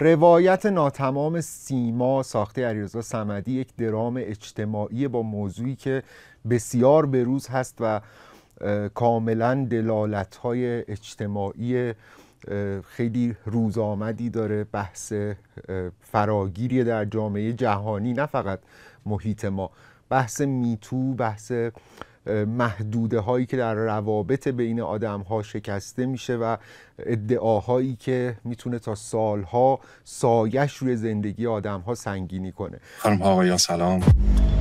روایت ناتمام سیما ساخته علیرضا صمدی یک درام اجتماعی با موضوعی که بسیار بروز هست و کاملا دلالت های اجتماعی خیلی روزآمدی داره بحث فراگیری در جامعه جهانی نه فقط محیط ما بحث میتو بحث محدوده هایی که در روابط بین آدم ها شکسته میشه و ادعاهایی که میتونه تا سالها سایش روی زندگی آدم ها سنگینی کنه خانم آقایان سلام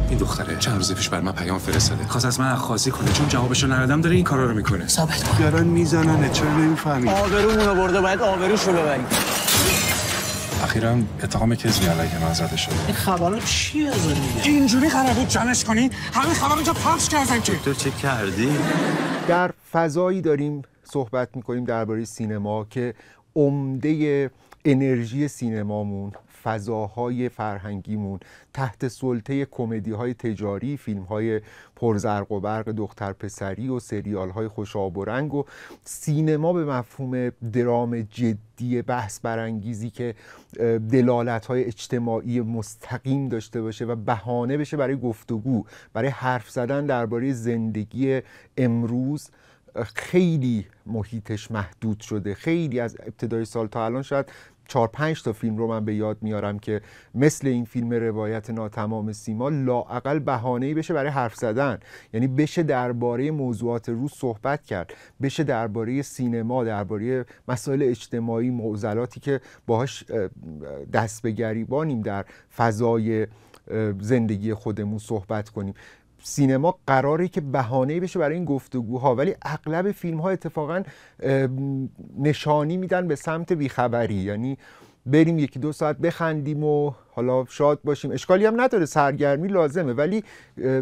این دختره چند روز پیش بر من پیام فرستاده خواست از من اخاذی کنه چون جوابشو ندادم داره این کارا رو میکنه ثابت کن دارن میزنن چرا نمیفهمی آبرومون برد برده باید آبروشو ببری اخیرا اتهام که علیه من زده شده این چی چیه از اینجوری قرار بود جمعش کنی همین خبر اینجا پخش کردن که دکتر چه کردی در فضایی داریم صحبت میکنیم درباره سینما که عمده انرژی سینمامون فضاهای فرهنگیمون تحت سلطه کمدی های تجاری فیلم های پرزرق و برق دختر پسری و سریال های خوشاب و رنگ و سینما به مفهوم درام جدی بحث برانگیزی که دلالت های اجتماعی مستقیم داشته باشه و بهانه بشه برای گفتگو برای حرف زدن درباره زندگی امروز خیلی محیطش محدود شده خیلی از ابتدای سال تا الان شاید چهار پنج تا فیلم رو من به یاد میارم که مثل این فیلم روایت ناتمام سیما لاعقل بهانه بشه برای حرف زدن یعنی بشه درباره موضوعات روز صحبت کرد بشه درباره سینما درباره مسائل اجتماعی معضلاتی که باهاش دست به گریبانیم در فضای زندگی خودمون صحبت کنیم سینما قراره که بهانه بشه برای این گفتگوها ولی اغلب فیلم ها اتفاقا نشانی میدن به سمت بیخبری یعنی بریم یکی دو ساعت بخندیم و حالا شاد باشیم اشکالی هم نداره سرگرمی لازمه ولی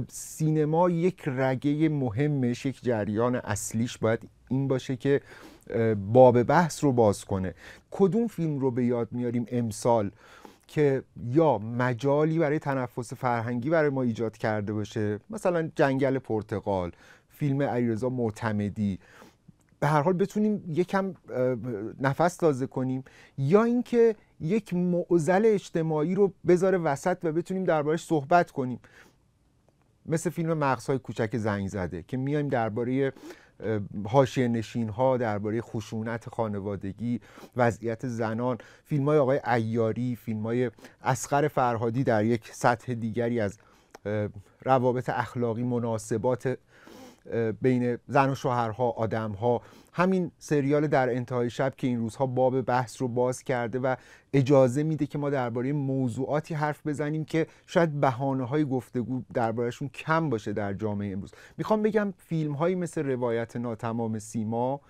سینما یک رگه مهمش یک جریان اصلیش باید این باشه که باب بحث رو باز کنه کدوم فیلم رو به یاد میاریم امسال که یا مجالی برای تنفس فرهنگی برای ما ایجاد کرده باشه مثلا جنگل پرتغال فیلم علیرضا معتمدی به هر حال بتونیم یکم نفس تازه کنیم یا اینکه یک معزل اجتماعی رو بذاره وسط و بتونیم دربارش صحبت کنیم مثل فیلم مغزهای کوچک زنگ زده که میایم درباره حاشیه نشین ها درباره خشونت خانوادگی وضعیت زنان فیلم های آقای ایاری فیلم های اسخر فرهادی در یک سطح دیگری از روابط اخلاقی مناسبات بین زن و شوهرها ها همین سریال در انتهای شب که این روزها باب بحث رو باز کرده و اجازه میده که ما درباره موضوعاتی حرف بزنیم که شاید بهانه های گفتگو دربارهشون کم باشه در جامعه امروز میخوام بگم فیلم هایی مثل روایت ناتمام سیما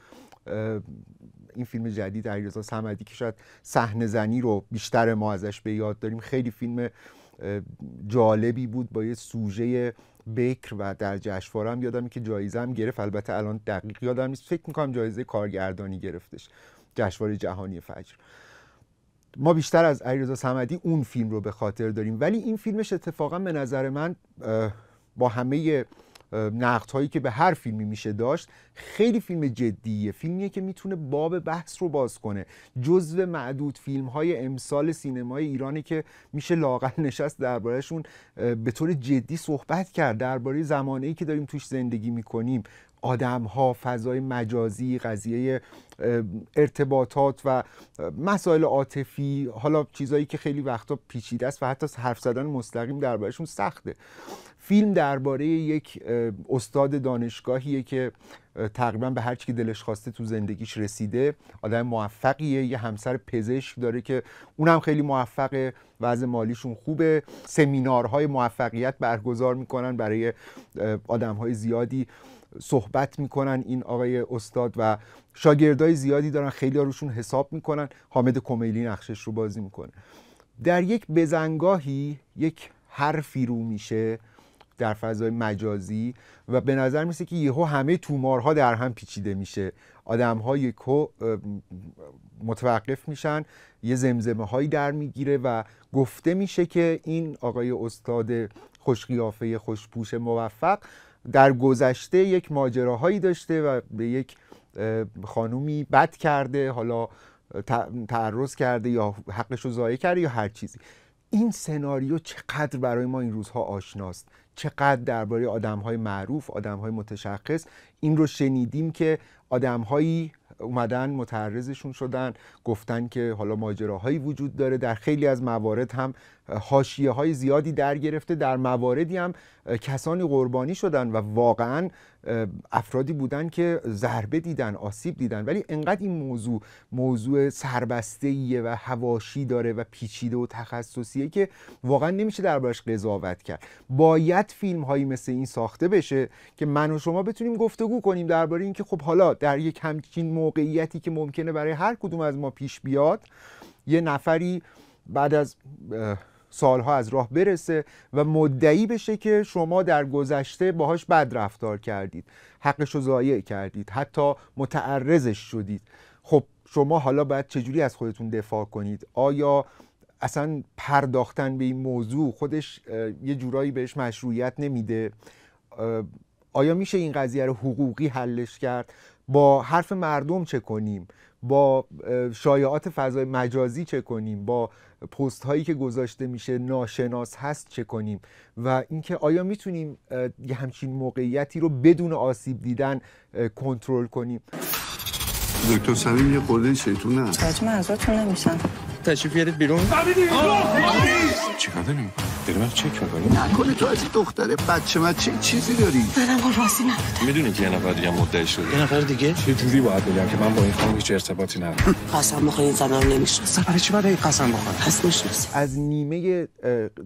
این فیلم جدید علیرضا صمدی که شاید صحنه زنی رو بیشتر ما ازش به یاد داریم خیلی فیلم جالبی بود با یه سوژه بکر و در جشنواره هم یادم که جایزه هم گرفت البته الان دقیق یادم نیست فکر میکنم جایزه کارگردانی گرفتش جشنواره جهانی فجر ما بیشتر از علیرضا صمدی اون فیلم رو به خاطر داریم ولی این فیلمش اتفاقا به نظر من با همه نقد هایی که به هر فیلمی میشه داشت خیلی فیلم جدیه فیلمیه که میتونه باب بحث رو باز کنه جزو معدود فیلم های امسال سینمای ایرانی که میشه لاقل نشست دربارهشون به طور جدی صحبت کرد درباره زمانه که داریم توش زندگی میکنیم آدم ها فضای مجازی قضیه ارتباطات و مسائل عاطفی حالا چیزایی که خیلی وقتا پیچیده است و حتی حرف زدن مستقیم دربارهشون سخته فیلم درباره یک استاد دانشگاهیه که تقریبا به هر چی که دلش خواسته تو زندگیش رسیده آدم موفقیه یه همسر پزشک داره که اونم خیلی موفقه وضع مالیشون خوبه سمینارهای موفقیت برگزار میکنن برای آدمهای زیادی صحبت میکنن این آقای استاد و شاگردای زیادی دارن خیلی روشون حساب میکنن حامد کمیلی نقشش رو بازی میکنه در یک بزنگاهی یک حرفی رو میشه در فضای مجازی و به نظر میسه که یهو همه تومارها در هم پیچیده میشه آدم های متوقف میشن یه زمزمه هایی در میگیره و گفته میشه که این آقای استاد خوشقیافه خوشپوش موفق در گذشته یک ماجراهایی داشته و به یک خانومی بد کرده حالا تعرض کرده یا حقش رو ضایع کرده یا هر چیزی این سناریو چقدر برای ما این روزها آشناست چقدر درباره آدمهای معروف آدمهای متشخص این رو شنیدیم که آدمهایی اومدن متعرضشون شدن گفتن که حالا ماجراهایی وجود داره در خیلی از موارد هم حاشیه های زیادی در گرفته در مواردی هم کسانی قربانی شدن و واقعا افرادی بودن که ضربه دیدن آسیب دیدن ولی انقدر این موضوع موضوع سربسته و هواشی داره و پیچیده و تخصصیه که واقعا نمیشه دربارش قضاوت کرد باید فیلم هایی مثل این ساخته بشه که من و شما بتونیم گفتگو کنیم درباره اینکه خب حالا در یک همچین موقعیتی که ممکنه برای هر کدوم از ما پیش بیاد یه نفری بعد از سالها از راه برسه و مدعی بشه که شما در گذشته باهاش بد رفتار کردید حقش رو ضایع کردید حتی متعرضش شدید خب شما حالا باید چجوری از خودتون دفاع کنید آیا اصلا پرداختن به این موضوع خودش یه جورایی بهش مشروعیت نمیده آیا میشه این قضیه رو حقوقی حلش کرد با حرف مردم چه کنیم با شایعات فضای مجازی چه کنیم با پست هایی که گذاشته میشه ناشناس هست چه کنیم و اینکه آیا میتونیم یه همچین موقعیتی رو بدون آسیب دیدن کنترل کنیم دکتر سمیم یه خورده شیطون نه از منظورتون نمیشم تشریف بیرون چیکار داریم داری من چک میکنی؟ نکنه تو از دختره بچه من چه چیزی داری؟ من با راسی نبودم. میدونی که یه نفر دیگه مدعی شده یه نفر دیگه؟ چه جوری باید بگم که من با این خانم هیچ ارتباطی ندارم قسم بخور این زن رو برای چی باید قسم بخورم؟ پس میشناسم از نیمه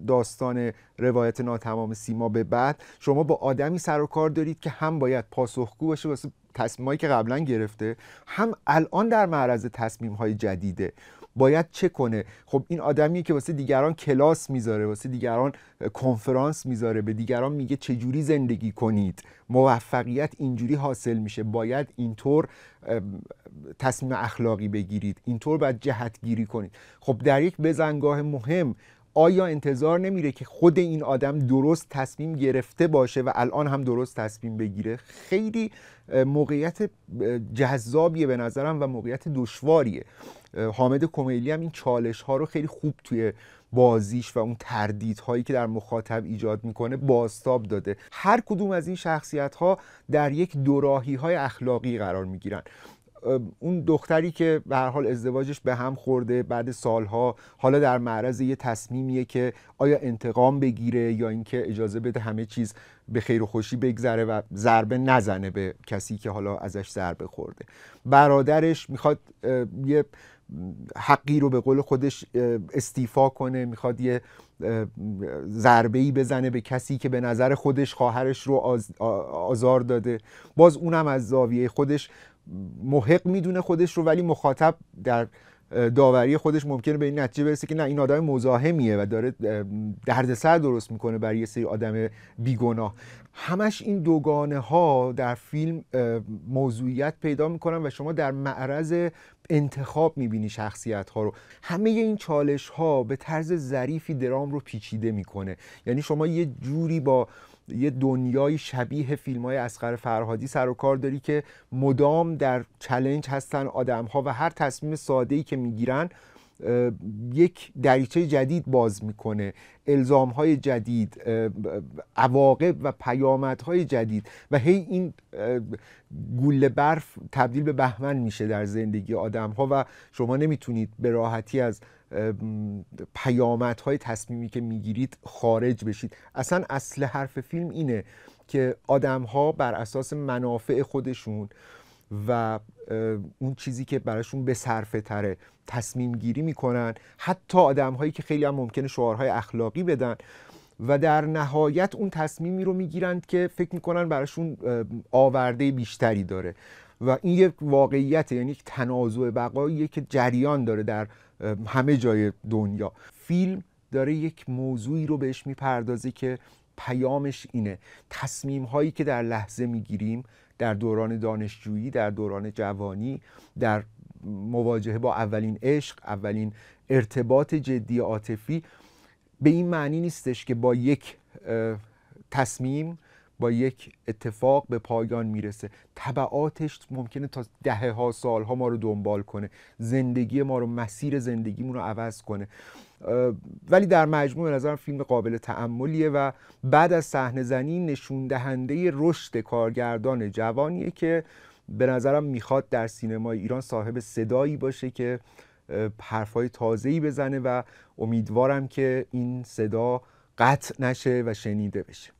داستان روایت ناتمام سیما به بعد شما با آدمی سر و کار دارید که هم باید پاسخگو باشه واسه تصمیمایی که قبلا گرفته هم الان در معرض تصمیم های جدیده باید چه کنه خب این آدمی که واسه دیگران کلاس میذاره واسه دیگران کنفرانس میذاره به دیگران میگه چجوری زندگی کنید موفقیت اینجوری حاصل میشه باید اینطور تصمیم اخلاقی بگیرید اینطور باید جهتگیری کنید خب در یک بزنگاه مهم آیا انتظار نمیره که خود این آدم درست تصمیم گرفته باشه و الان هم درست تصمیم بگیره خیلی موقعیت جذابیه به نظرم و موقعیت دشواریه حامد کمیلی هم این چالش ها رو خیلی خوب توی بازیش و اون تردید هایی که در مخاطب ایجاد میکنه باستاب داده هر کدوم از این شخصیت ها در یک دوراهی های اخلاقی قرار میگیرن اون دختری که به هر حال ازدواجش به هم خورده بعد سالها حالا در معرض یه تصمیمیه که آیا انتقام بگیره یا اینکه اجازه بده همه چیز به خیر و خوشی بگذره و ضربه نزنه به کسی که حالا ازش ضربه خورده برادرش میخواد یه حقی رو به قول خودش استیفا کنه میخواد یه ضربه ای بزنه به کسی که به نظر خودش خواهرش رو آزار داده باز اونم از زاویه خودش محق میدونه خودش رو ولی مخاطب در داوری خودش ممکنه به این نتیجه برسه که نه این آدم مزاحمیه و داره دردسر درست میکنه برای یه سری آدم بیگناه همش این دوگانه ها در فیلم موضوعیت پیدا میکنن و شما در معرض انتخاب میبینی شخصیت ها رو همه این چالش ها به طرز ظریفی درام رو پیچیده میکنه یعنی شما یه جوری با یه دنیای شبیه فیلم های اسقر فرهادی سر و کار داری که مدام در چلنج هستن آدم ها و هر تصمیم ساده ای که میگیرن یک دریچه جدید باز میکنه الزام های جدید عواقب و پیامدهای جدید و هی این گوله برف تبدیل به بهمن میشه در زندگی آدم ها و شما نمیتونید به راحتی از های تصمیمی که میگیرید خارج بشید اصلا اصل حرف فیلم اینه که آدم ها بر اساس منافع خودشون و اون چیزی که براشون به صرفه تره تصمیم گیری میکنن حتی آدم هایی که خیلی هم ممکنه شعارهای اخلاقی بدن و در نهایت اون تصمیمی رو میگیرند که فکر میکنن براشون آورده بیشتری داره و این یک واقعیت یعنی یک تنازع بقاییه که جریان داره در همه جای دنیا فیلم داره یک موضوعی رو بهش میپردازه که پیامش اینه تصمیم هایی که در لحظه میگیریم در دوران دانشجویی در دوران جوانی در مواجهه با اولین عشق اولین ارتباط جدی عاطفی به این معنی نیستش که با یک تصمیم با یک اتفاق به پایان میرسه طبعاتش ممکنه تا دهه ها سالها ما رو دنبال کنه زندگی ما رو مسیر زندگیمون رو عوض کنه ولی در مجموع نظرم فیلم قابل تعملیه و بعد از صحنه زنی نشون دهنده رشد کارگردان جوانیه که به نظرم میخواد در سینما ایران صاحب صدایی باشه که حرفهای تازه‌ای بزنه و امیدوارم که این صدا قطع نشه و شنیده بشه